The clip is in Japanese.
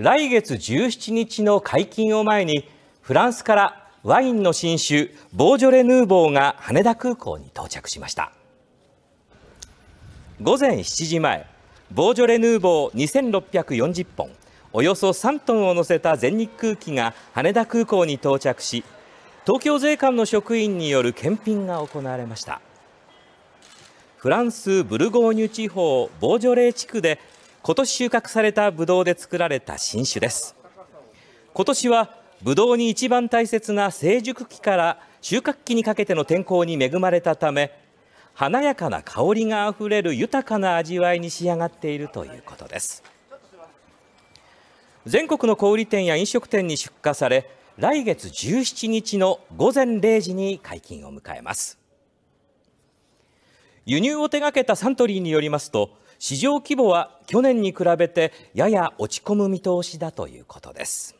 来月17日の解禁を前にフランスからワインの新酒ボージョレ・ヌーボーが羽田空港に到着しました午前7時前ボージョレ・ヌーボー2640本およそ3トンを乗せた全日空機が羽田空港に到着し東京税関の職員による検品が行われましたフランス・ブルゴーニュ地方ボージョレー地区で今年収穫されたブドウで作られた新酒です今年はブドウに一番大切な成熟期から収穫期にかけての天候に恵まれたため華やかな香りがあふれる豊かな味わいに仕上がっているということです全国の小売店や飲食店に出荷され来月17日の午前0時に解禁を迎えます輸入を手掛けたサントリーによりますと市場規模は去年に比べてやや落ち込む見通しだということです。